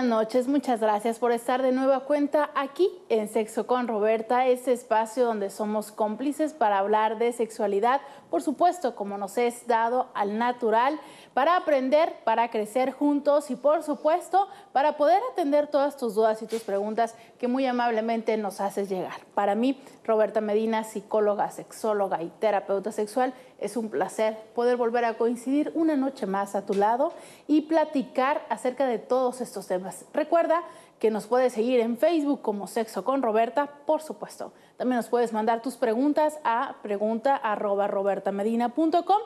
buenas noches. Muchas gracias por estar de nueva cuenta aquí en Sexo con Roberta, este espacio donde somos cómplices para hablar de sexualidad, por supuesto, como nos es dado al natural para aprender, para crecer juntos y por supuesto para poder atender todas tus dudas y tus preguntas que muy amablemente nos haces llegar. Para mí, Roberta Medina, psicóloga, sexóloga y terapeuta sexual, es un placer poder volver a coincidir una noche más a tu lado y platicar acerca de todos estos temas. Recuerda que nos puedes seguir en Facebook como Sexo con Roberta, por supuesto. También nos puedes mandar tus preguntas a pregunta@robertamedina.com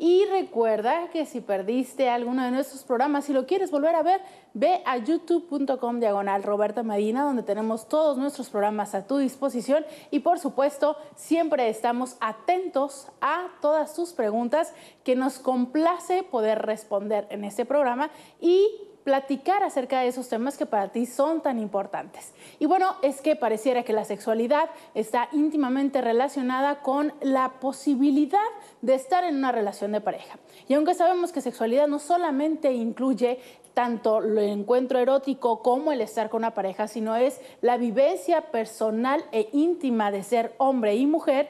y recuerda que si perdiste alguno de nuestros programas, y lo quieres volver a ver, ve a youtube.com diagonal Roberta Medina, donde tenemos todos nuestros programas a tu disposición. Y por supuesto, siempre estamos atentos a todas tus preguntas que nos complace poder responder en este programa. Y platicar acerca de esos temas que para ti son tan importantes. Y bueno, es que pareciera que la sexualidad está íntimamente relacionada con la posibilidad de estar en una relación de pareja. Y aunque sabemos que sexualidad no solamente incluye tanto el encuentro erótico como el estar con una pareja, sino es la vivencia personal e íntima de ser hombre y mujer,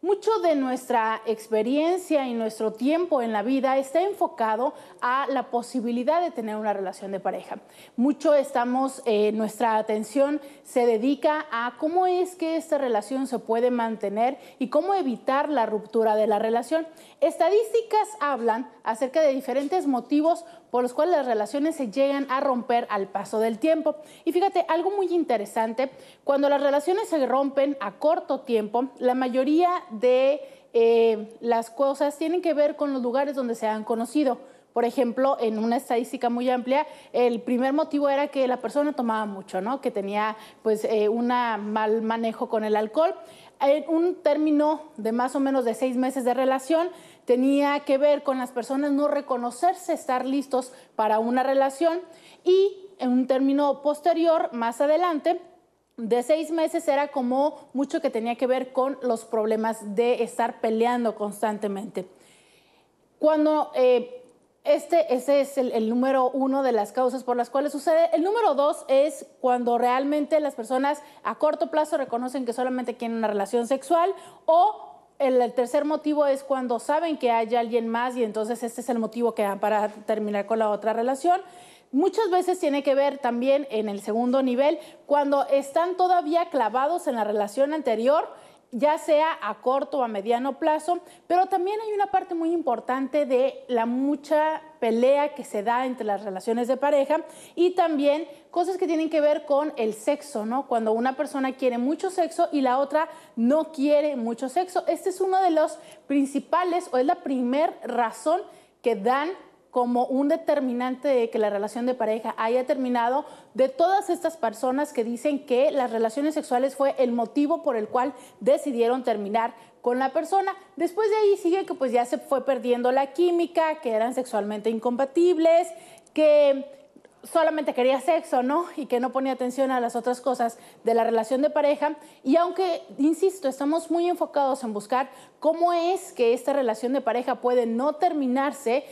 mucho de nuestra experiencia y nuestro tiempo en la vida está enfocado a la posibilidad de tener una relación de pareja. Mucho estamos, eh, nuestra atención se dedica a cómo es que esta relación se puede mantener y cómo evitar la ruptura de la relación. Estadísticas hablan acerca de diferentes motivos por los cuales las relaciones se llegan a romper al paso del tiempo. Y fíjate, algo muy interesante, cuando las relaciones se rompen a corto tiempo, la mayoría de eh, las cosas tienen que ver con los lugares donde se han conocido. Por ejemplo, en una estadística muy amplia, el primer motivo era que la persona tomaba mucho, ¿no? Que tenía pues eh, un mal manejo con el alcohol. En un término de más o menos de seis meses de relación, tenía que ver con las personas no reconocerse, estar listos para una relación y en un término posterior, más adelante, de seis meses era como mucho que tenía que ver con los problemas de estar peleando constantemente. Cuando eh, este, ese es el, número uno de las causas por las cuales sucede. El número dos es cuando realmente las personas a corto plazo reconocen que solamente quieren una relación sexual o el, tercer motivo es cuando saben que hay alguien más y entonces este es el motivo que dan para terminar con la otra relación. Muchas veces tiene que ver también en el segundo nivel cuando están todavía clavados en la relación anterior ya sea a corto o a mediano plazo, pero también hay una parte muy importante de la mucha pelea que se da entre las relaciones de pareja y también cosas que tienen que ver con el sexo, ¿no? Cuando una persona quiere mucho sexo y la otra no quiere mucho sexo. Este es uno de los principales o es la primer razón que dan como un determinante de que la relación de pareja haya terminado de todas estas personas que dicen que las relaciones sexuales fue el motivo por el cual decidieron terminar con la persona. Después de ahí sigue que pues ya se fue perdiendo la química, que eran sexualmente incompatibles, que solamente quería sexo, ¿no? Y que no ponía atención a las otras cosas de la relación de pareja. Y aunque, insisto, estamos muy enfocados en buscar cómo es que esta relación de pareja puede no terminarse,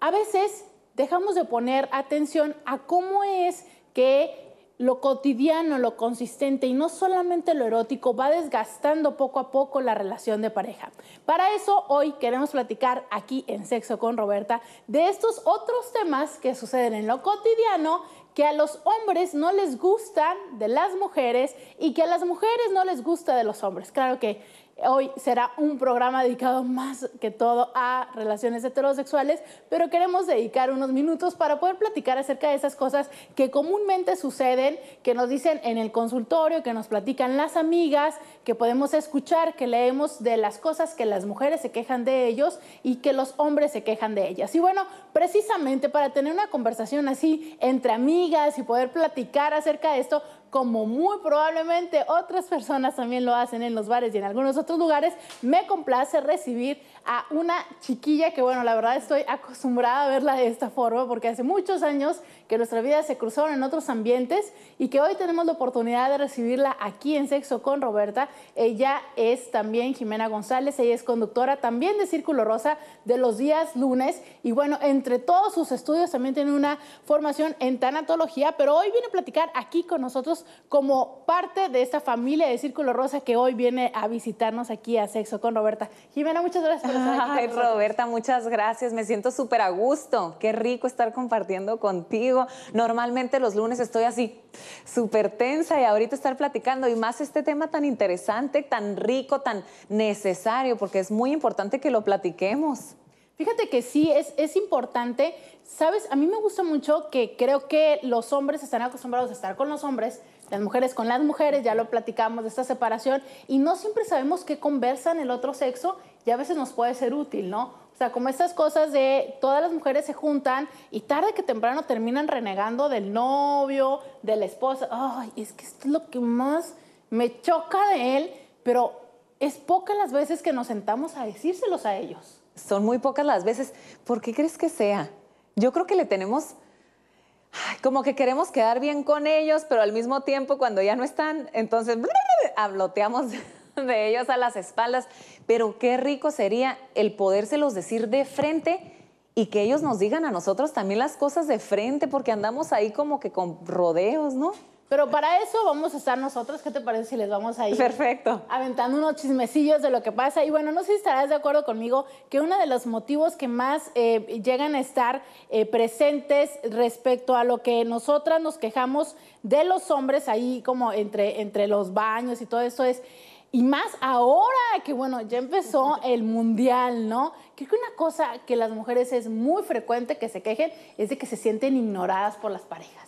a veces dejamos de poner atención a cómo es que lo cotidiano, lo consistente y no solamente lo erótico va desgastando poco a poco la relación de pareja. Para eso hoy queremos platicar aquí en Sexo con Roberta de estos otros temas que suceden en lo cotidiano que a los hombres no les gustan de las mujeres y que a las mujeres no les gusta de los hombres. Claro que Hoy será un programa dedicado más que todo a relaciones heterosexuales, pero queremos dedicar unos minutos para poder platicar acerca de esas cosas que comúnmente suceden, que nos dicen en el consultorio, que nos platican las amigas, que podemos escuchar, que leemos de las cosas que las mujeres se quejan de ellos y que los hombres se quejan de ellas. Y bueno, precisamente para tener una conversación así entre amigas y poder platicar acerca de esto, como muy probablemente otras personas también lo hacen en los bares y en algunos otros lugares, me complace recibir a una chiquilla que, bueno, la verdad estoy acostumbrada a verla de esta forma porque hace muchos años que nuestras vidas se cruzaron en otros ambientes y que hoy tenemos la oportunidad de recibirla aquí en Sexo con Roberta. Ella es también Jimena González, ella es conductora también de Círculo Rosa de los días lunes y bueno, entre todos sus estudios también tiene una formación en tanatología, pero hoy viene a platicar aquí con nosotros como parte de esta familia de Círculo Rosa que hoy viene a visitarnos aquí a Sexo con Roberta. Jimena, muchas gracias Ay, Roberta, muchas gracias. Me siento súper a gusto. Qué rico estar compartiendo contigo. Normalmente los lunes estoy así, súper tensa y ahorita estar platicando y más este tema tan interesante, tan rico, tan necesario, porque es muy importante que lo platiquemos. Fíjate que sí, es, es importante. Sabes, a mí me gusta mucho que creo que los hombres están acostumbrados a estar con los hombres, las mujeres con las mujeres, ya lo platicamos de esta separación, y no siempre sabemos qué conversan el otro sexo y a veces nos puede ser útil, ¿no? O sea, como estas cosas de todas las mujeres se juntan y tarde que temprano terminan renegando del novio, de la esposa, ay, es que esto es lo que más me choca de él, pero es pocas las veces que nos sentamos a decírselos a ellos. Son muy pocas las veces. ¿Por qué crees que sea? Yo creo que le tenemos como que queremos quedar bien con ellos, pero al mismo tiempo cuando ya no están, entonces habloteamos de ellos a las espaldas. Pero qué rico sería el podérselos decir de frente y que ellos nos digan a nosotros también las cosas de frente, porque andamos ahí como que con rodeos, ¿no? Pero para eso vamos a estar nosotros. ¿Qué te parece si les vamos a ir Perfecto. aventando unos chismecillos de lo que pasa? Y bueno, no sé si estarás de acuerdo conmigo que uno de los motivos que más eh, llegan a estar eh, presentes respecto a lo que nosotras nos quejamos de los hombres ahí como entre, entre los baños y todo eso es... Y más ahora que, bueno, ya empezó el mundial, ¿no? Creo que una cosa que las mujeres es muy frecuente que se quejen es de que se sienten ignoradas por las parejas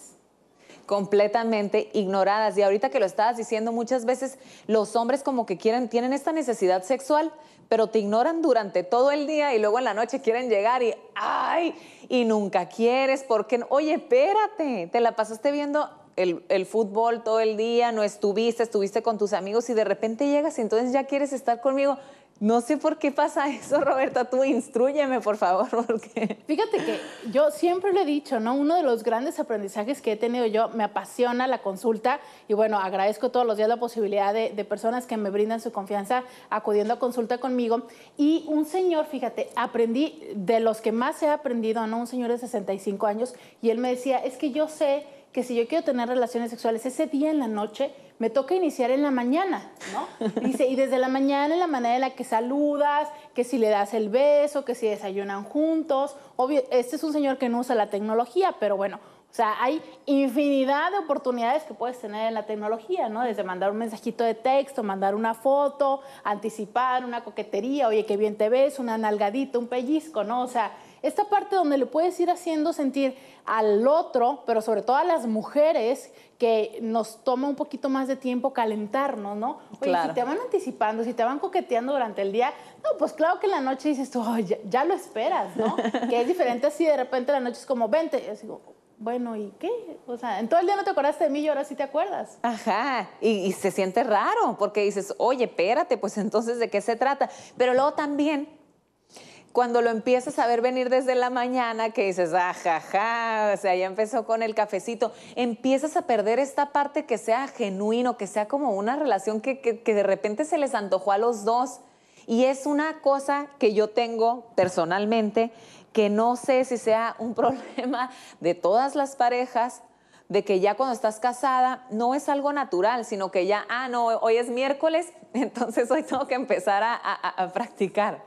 completamente ignoradas. Y ahorita que lo estabas diciendo, muchas veces los hombres como que quieren, tienen esta necesidad sexual, pero te ignoran durante todo el día y luego en la noche quieren llegar y ¡ay! Y nunca quieres porque, oye, espérate, te la pasaste viendo el, el, fútbol todo el día, no estuviste, estuviste con tus amigos y de repente llegas y entonces ya quieres estar conmigo. No sé por qué pasa eso, Roberta. Tú instruyeme, por favor, porque... Fíjate que yo siempre lo he dicho, ¿no? Uno de los grandes aprendizajes que he tenido yo, me apasiona la consulta y bueno, agradezco todos los días la posibilidad de, de personas que me brindan su confianza acudiendo a consulta conmigo. Y un señor, fíjate, aprendí de los que más he aprendido, ¿no? Un señor de 65 años y él me decía, es que yo sé que si yo quiero tener relaciones sexuales ese día en la noche, me toca iniciar en la mañana, ¿no? Dice, y desde la mañana en la manera en la que saludas, que si le das el beso, que si desayunan juntos. Obvio, este es un señor que no usa la tecnología, pero bueno, o sea, hay infinidad de oportunidades que puedes tener en la tecnología, ¿no? Desde mandar un mensajito de texto, mandar una foto, anticipar una coquetería, oye, qué bien te ves, una nalgadita, un pellizco, ¿no? O sea, esta parte donde le puedes ir haciendo sentir al otro, pero sobre todo a las mujeres, que nos toma un poquito más de tiempo calentarnos, ¿no? Oye, claro. si te van anticipando, si te van coqueteando durante el día, no, pues claro que en la noche dices tú, ya, lo esperas, ¿no? que es diferente así de repente la noche es como, 20. yo digo, bueno, ¿y qué? O sea, en todo el día no te acordaste de mí y ahora sí te acuerdas. Ajá, y, y, se siente raro porque dices, oye, espérate, pues entonces, ¿de qué se trata? Pero luego también cuando lo empiezas a ver venir desde la mañana, que dices, ajaja, ah, o sea, ya empezó con el cafecito, empiezas a perder esta parte que sea genuino, que sea como una relación que, que, de repente se les antojó a los dos. Y es una cosa que yo tengo personalmente, que no sé si sea un problema de todas las parejas, de que ya cuando estás casada no es algo natural, sino que ya, ah, no, hoy es miércoles, entonces hoy tengo que empezar a, a, a practicar.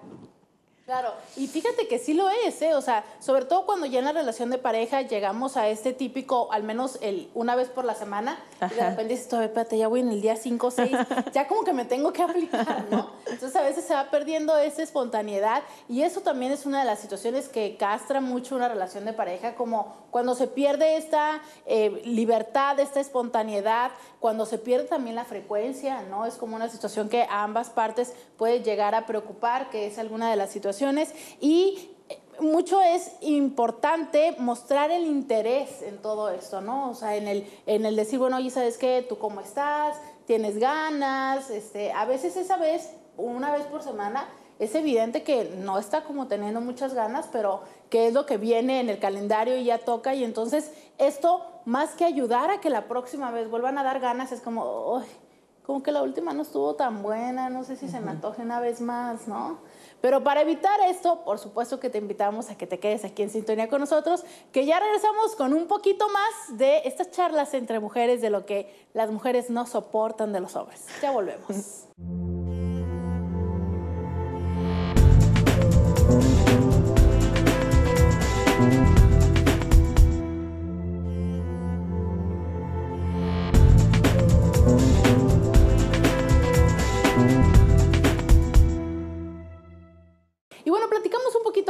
Claro, y fíjate que sí lo es, ¿eh? o sea, sobre todo cuando ya en la relación de pareja llegamos a este típico, al menos el una vez por la semana, y de repente dices, espérate, ya voy en el día 5 o 6, ya como que me tengo que aplicar, ¿no? Entonces a veces se va perdiendo esa espontaneidad y eso también es una de las situaciones que castra mucho una relación de pareja, como cuando se pierde esta eh, libertad, esta espontaneidad, cuando se pierde también la frecuencia, ¿no? Es como una situación que a ambas partes puede llegar a preocupar, que es alguna de las situaciones. Y eh, mucho es importante mostrar el interés en todo esto, ¿no? O sea, en el, en el decir, bueno, oye, ¿sabes qué? ¿Tú cómo estás? ¿Tienes ganas? Este, a veces esa vez, una vez por semana, es evidente que no está como teniendo muchas ganas, pero que es lo que viene en el calendario y ya toca. Y entonces esto más que ayudar a que la próxima vez vuelvan a dar ganas, es como, Ay, como que la última no estuvo tan buena, no sé si se me antoje una vez más, ¿no? Pero para evitar esto, por supuesto que te invitamos a que te quedes aquí en sintonía con nosotros, que ya regresamos con un poquito más de estas charlas entre mujeres, de lo que las mujeres no soportan de los hombres. Ya volvemos.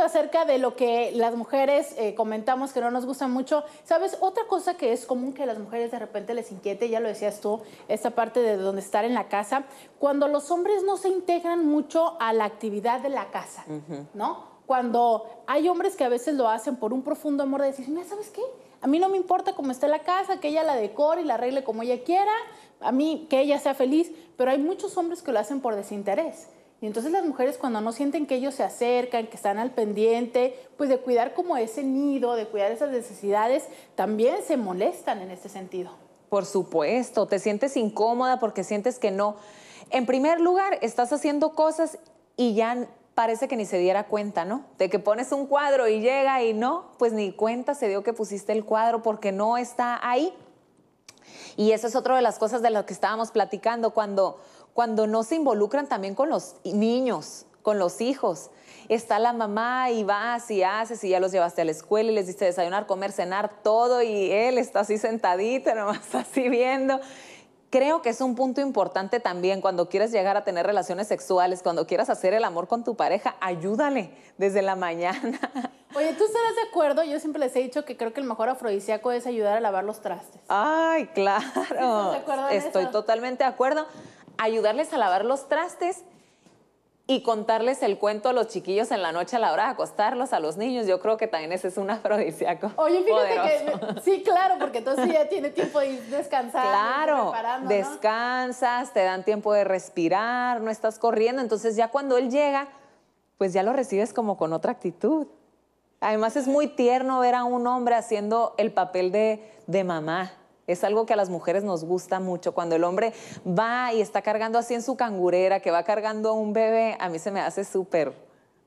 acerca de lo que las mujeres eh, comentamos que no nos gusta mucho. ¿Sabes? Otra cosa que es común que a las mujeres de repente les inquiete, ya lo decías tú, esta parte de donde estar en la casa, cuando los hombres no se integran mucho a la actividad de la casa, ¿no? Cuando hay hombres que a veces lo hacen por un profundo amor de decir, mira, ¿sabes qué? A mí no me importa cómo esté la casa, que ella la decore y la arregle como ella quiera, a mí que ella sea feliz, pero hay muchos hombres que lo hacen por desinterés. Y entonces las mujeres cuando no sienten que ellos se acercan, que están al pendiente, pues de cuidar como ese nido, de cuidar esas necesidades, también se molestan en este sentido. Por supuesto, te sientes incómoda porque sientes que no. En primer lugar, estás haciendo cosas y ya parece que ni se diera cuenta, ¿no? De que pones un cuadro y llega y no, pues ni cuenta se dio que pusiste el cuadro porque no está ahí. Y eso es otra de las cosas de las que estábamos platicando cuando cuando no se involucran también con los niños, con los hijos. Está la mamá y vas y haces y ya los llevaste a la escuela y les diste desayunar, comer, cenar, todo y él está así sentadito, nomás así viendo. Creo que es un punto importante también cuando quieres llegar a tener relaciones sexuales, cuando quieras hacer el amor con tu pareja, ayúdale desde la mañana. Oye, ¿tú estarás de acuerdo? Yo siempre les he dicho que creo que el mejor afrodisíaco es ayudar a lavar los trastes. Ay, claro. Estoy totalmente de acuerdo ayudarles a lavar los trastes y contarles el cuento a los chiquillos en la noche a la hora de acostarlos a los niños. Yo creo que también ese es un afrodisíaco. Oye, fíjate que sí, claro, porque entonces ya tiene tiempo de descansar. Claro, descansas, te dan tiempo de respirar, no estás corriendo. Entonces ya cuando él llega, pues ya lo recibes como con otra actitud. Además es muy tierno ver a un hombre haciendo el papel de, de mamá es algo que a las mujeres nos gusta mucho. Cuando el hombre va y está cargando así en su cangurera, que va cargando a un bebé, a mí se me hace súper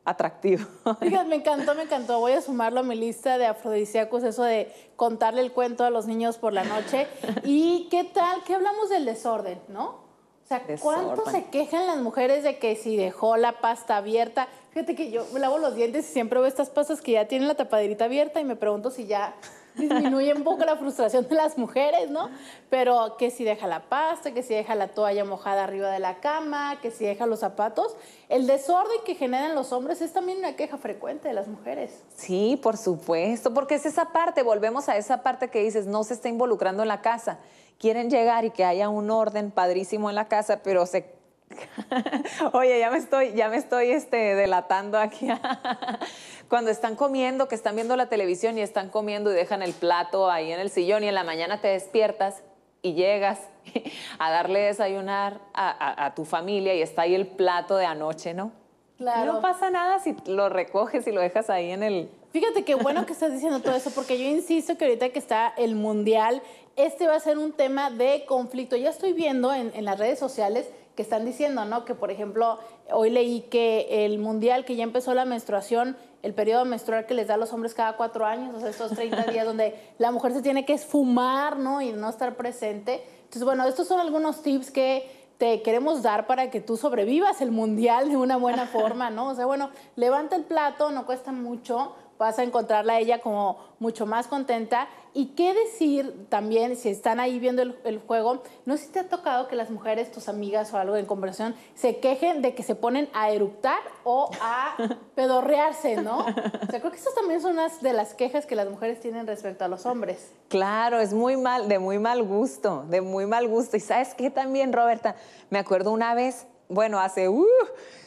atractivo. Fíjate, me encantó, me encantó. Voy a sumarlo a mi lista de afrodisíacos, eso de contarle el cuento a los niños por la noche. ¿Y qué tal? ¿Qué hablamos del desorden, no? O sea, ¿cuánto se quejan las mujeres de que si dejó la pasta abierta? Fíjate que yo me lavo los dientes y siempre veo estas pastas que ya tienen la tapaderita abierta y me pregunto si ya disminuye un poco la frustración de las mujeres, ¿no? Pero que si deja la pasta, que si deja la toalla mojada arriba de la cama, que si deja los zapatos, el desorden que generan los hombres es también una queja frecuente de las mujeres. Sí, por supuesto, porque es esa parte, volvemos a esa parte que dices, no se está involucrando en la casa. Quieren llegar y que haya un orden padrísimo en la casa, pero se Oye, ya me estoy, ya me estoy este, delatando aquí. Cuando están comiendo, que están viendo la televisión y están comiendo y dejan el plato ahí en el sillón y en la mañana te despiertas y llegas a darle desayunar a, tu familia y está ahí el plato de anoche, ¿no? Claro. No pasa nada si lo recoges y lo dejas ahí en el... Fíjate qué bueno que estás diciendo todo eso, porque yo insisto que ahorita que está el mundial, este va a ser un tema de conflicto. Ya estoy viendo en las redes sociales que están diciendo, ¿no? Que por ejemplo, hoy leí que el mundial que ya empezó la menstruación, el periodo menstrual que les da a los hombres cada cuatro años, o sea, estos 30 días donde la mujer se tiene que esfumar, ¿no? Y no estar presente. Entonces, bueno, estos son algunos tips que te queremos dar para que tú sobrevivas el mundial de una buena forma, ¿no? O sea, bueno, levanta el plato, no cuesta mucho, vas a encontrarla a ella como mucho más contenta. Y qué decir también, si están ahí viendo el, juego, no sé si te ha tocado que las mujeres, tus amigas o algo en conversación, se quejen de que se ponen a eructar o a pedorrearse, ¿no? O sea, creo que esas también son unas de las quejas que las mujeres tienen respecto a los hombres. Claro, es muy mal, de muy mal gusto, de muy mal gusto. Y sabes qué también, Roberta, me acuerdo una vez, bueno, hace... Uh,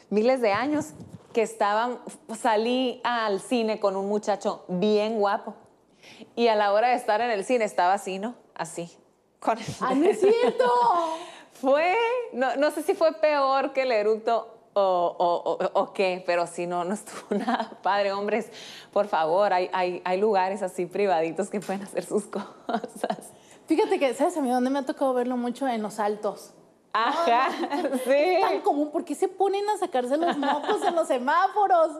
miles de años, que estaban, salí al cine con un muchacho bien guapo. Y a la hora de estar en el cine estaba así, ¿no? Así. Con el... Ah, es fue, no, no, sé si fue peor que el eructo o, o, o, qué, pero si no, no estuvo nada padre. Hombres, por favor, hay, hay, hay lugares así privaditos que pueden hacer sus cosas. Fíjate que, ¿sabes a mí dónde me ha tocado verlo mucho? En los altos. Ajá, sí. Es tan común, ¿por qué se ponen a sacarse los mocos en los semáforos?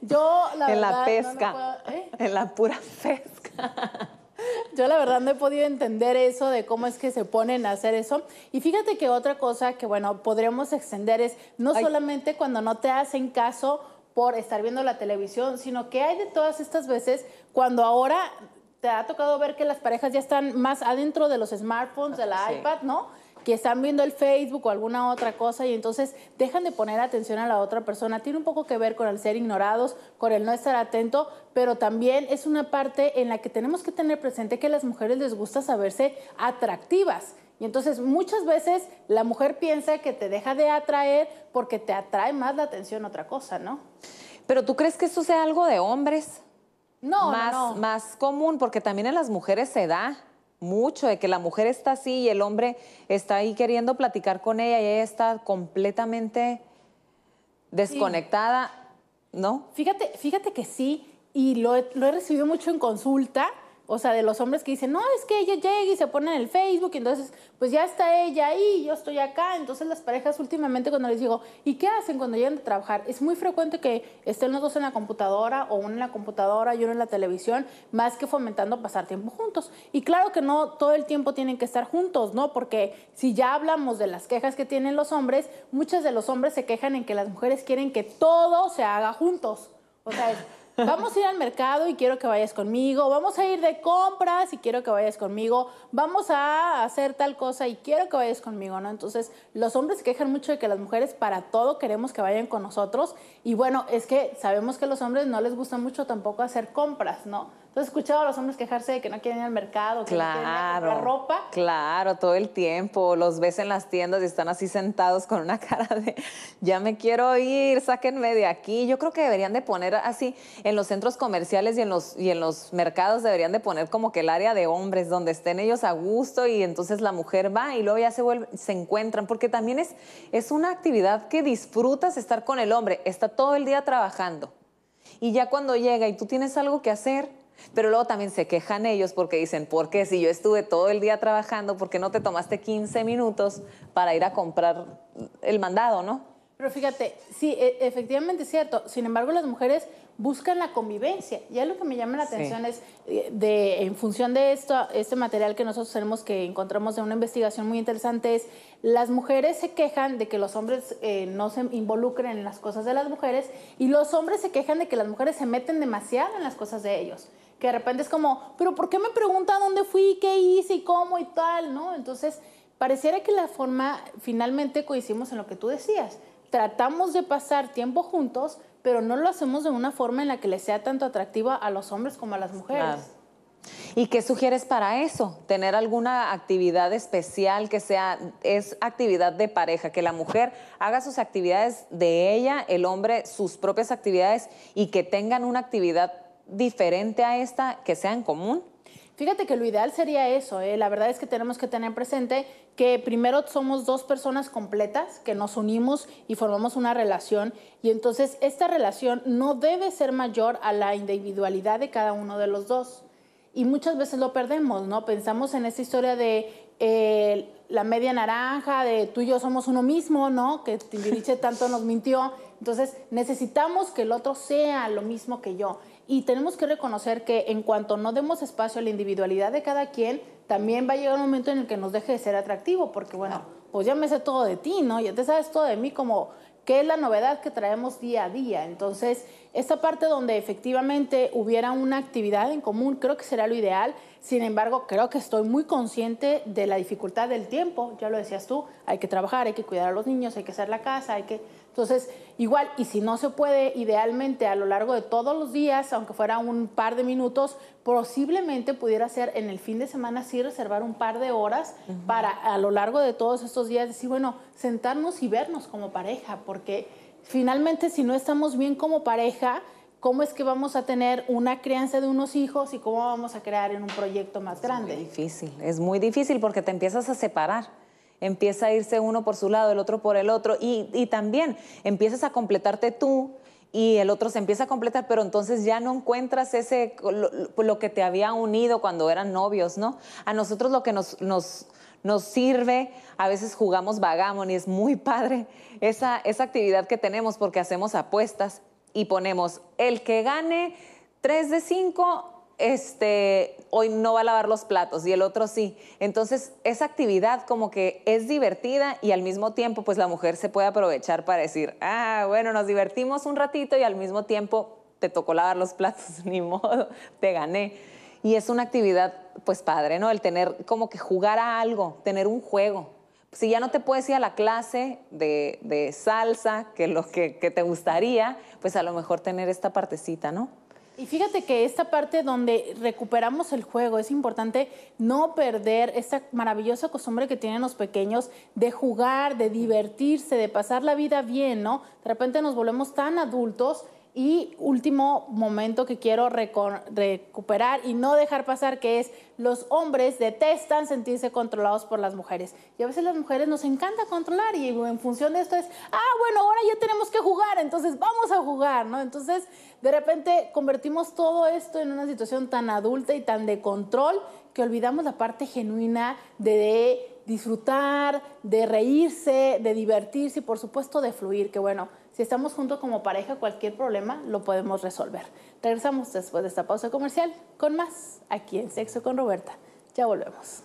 Yo, la en verdad. En la pesca. ¿eh? En la pura pesca. Yo la verdad no he podido entender eso de cómo es que se ponen a hacer eso. Y fíjate que otra cosa que, bueno, podríamos extender es no solamente cuando no te hacen caso por estar viendo la televisión, sino que hay de todas estas veces cuando ahora te ha tocado ver que las parejas ya están más adentro de los smartphones, de la iPad, ¿no? que están viendo el Facebook o alguna otra cosa y entonces dejan de poner atención a la otra persona. Tiene un poco que ver con el ser ignorados, con el no estar atento, pero también es una parte en la que tenemos que tener presente que a las mujeres les gusta saberse atractivas. Y entonces muchas veces la mujer piensa que te deja de atraer porque te atrae más la atención a otra cosa, ¿no? Pero tú crees que eso sea algo de hombres? No, no, no. más común, porque también en las mujeres se da mucho de que la mujer está así y el hombre está ahí queriendo platicar con ella y ella está completamente desconectada, ¿no? Fíjate, fíjate que sí, y lo he recibido mucho en consulta o sea, de los hombres que dicen, no, es que ella llega y se pone en el Facebook, y entonces, pues ya está ella ahí, yo estoy acá. Entonces, las parejas últimamente, cuando les digo, ¿y qué hacen cuando llegan a trabajar? Es muy frecuente que estén los dos en la computadora, o uno en la computadora y uno en la televisión, más que fomentando pasar tiempo juntos. Y claro que no todo el tiempo tienen que estar juntos, ¿no? Porque si ya hablamos de las quejas que tienen los hombres, muchos de los hombres se quejan en que las mujeres quieren que todo se haga juntos. O sea, Vamos a ir al mercado y quiero que vayas conmigo. Vamos a ir de compras y quiero que vayas conmigo. Vamos a hacer tal cosa y quiero que vayas conmigo, ¿no? Entonces, los hombres quejan mucho de que las mujeres para todo queremos que vayan con nosotros. Y bueno, es que sabemos que a los hombres no les gusta mucho tampoco hacer compras, ¿no? escuchado escuchado a los hombres quejarse de que no quieren ir al mercado, que claro, no quieren a comprar ropa. Claro, todo el tiempo. Los ves en las tiendas y están así sentados con una cara de ya me quiero ir, sáquenme de aquí. Yo creo que deberían de poner así en los centros comerciales y en los, y en los mercados deberían de poner como que el área de hombres donde estén ellos a gusto y entonces la mujer va y luego ya se vuelve, se encuentran, porque también es, es una actividad que disfrutas estar con el hombre. Está todo el día trabajando. Y ya cuando llega y tú tienes algo que hacer, pero luego también se quejan ellos porque dicen, ¿por qué si yo estuve todo el día trabajando, por qué no te tomaste 15 minutos para ir a comprar el mandado, no? Pero fíjate, sí, e, efectivamente es cierto. Sin embargo, las mujeres buscan la convivencia. Ya lo que me llama la atención es, eh, de, en función de esto, este material que nosotros tenemos que encontramos de una investigación muy interesante, es las mujeres se quejan de que los hombres eh, no se involucren en las cosas de las mujeres y los hombres se quejan de que las mujeres se meten demasiado en las cosas de ellos que de repente es como, pero ¿por qué me pregunta dónde fui, qué hice y cómo y tal, no? Entonces, pareciera que la forma, finalmente coincidimos en lo que tú decías, tratamos de pasar tiempo juntos, pero no lo hacemos de una forma en la que le sea tanto atractiva a los hombres como a las mujeres. ¿Y qué sugieres para eso? ¿Tener alguna actividad especial que sea, es actividad de pareja, que la mujer haga sus actividades de ella, el hombre sus propias actividades y que tengan una actividad diferente a esta que sea en común? Fíjate que lo ideal sería eso, ¿eh? la verdad es que tenemos que tener presente que primero somos dos personas completas que nos unimos y formamos una relación y entonces esta relación no debe ser mayor a la individualidad de cada uno de los dos. Y muchas veces lo perdemos, ¿no? Pensamos en esa historia de eh, la media naranja, de tú y yo somos uno mismo, ¿no? Que Timbiriche tanto nos mintió. Entonces necesitamos que el otro sea lo mismo que yo y tenemos que reconocer que en cuanto no demos espacio a la individualidad de cada quien, también va a llegar un momento en el que nos deje de ser atractivo, porque bueno, pues ya me sé todo de ti, ¿no? Ya te sabes todo de mí como qué es la novedad que traemos día a día. Entonces, esta parte donde efectivamente hubiera una actividad en común, creo que será lo ideal. Sin embargo, creo que estoy muy consciente de la dificultad del tiempo, ya lo decías tú, hay que trabajar, hay que cuidar a los niños, hay que hacer la casa, hay que... Entonces, igual, y si no se puede, idealmente a lo largo de todos los días, aunque fuera un par de minutos, posiblemente pudiera ser en el fin de semana sí reservar un par de horas para a lo largo de todos estos días decir, bueno, sentarnos y vernos como pareja, porque finalmente si no estamos bien como pareja, ¿cómo es que vamos a tener una crianza de unos hijos y cómo vamos a crear en un proyecto más grande? Es difícil, es muy difícil porque te empiezas a separar empieza a irse uno por su lado, el otro por el otro, y, también empiezas a completarte tú y el otro se empieza a completar, pero entonces ya no encuentras ese lo, que te había unido cuando eran novios, ¿no? A nosotros lo que nos, nos, sirve, a veces jugamos vagamon y es muy padre esa, esa actividad que tenemos porque hacemos apuestas y ponemos el que gane tres de 5 este, hoy no va a lavar los platos y el otro sí. Entonces, esa actividad como que es divertida y al mismo tiempo, pues la mujer se puede aprovechar para decir, ah, bueno, nos divertimos un ratito y al mismo tiempo te tocó lavar los platos, ni modo, te gané. Y es una actividad, pues padre, ¿no? El tener como que jugar a algo, tener un juego. Si ya no te puedes ir a la clase de, salsa, que lo que te gustaría, pues a lo mejor tener esta partecita, ¿no? Y fíjate que esta parte donde recuperamos el juego es importante no perder esta maravillosa costumbre que tienen los pequeños de jugar, de divertirse, de pasar la vida bien, ¿no? De repente nos volvemos tan adultos y último momento que quiero recuperar y no dejar pasar, que es los hombres detestan sentirse controlados por las mujeres. Y a veces las mujeres nos encanta controlar y en función de esto es, ah, bueno, ahora ya tenemos que jugar, entonces vamos a jugar, ¿no? Entonces, de repente convertimos todo esto en una situación tan adulta y tan de control que olvidamos la parte genuina de, disfrutar, de reírse, de divertirse y por supuesto de fluir, que bueno si estamos juntos como pareja, cualquier problema lo podemos resolver. Regresamos después de esta pausa comercial con más aquí en Sexo con Roberta. Ya volvemos.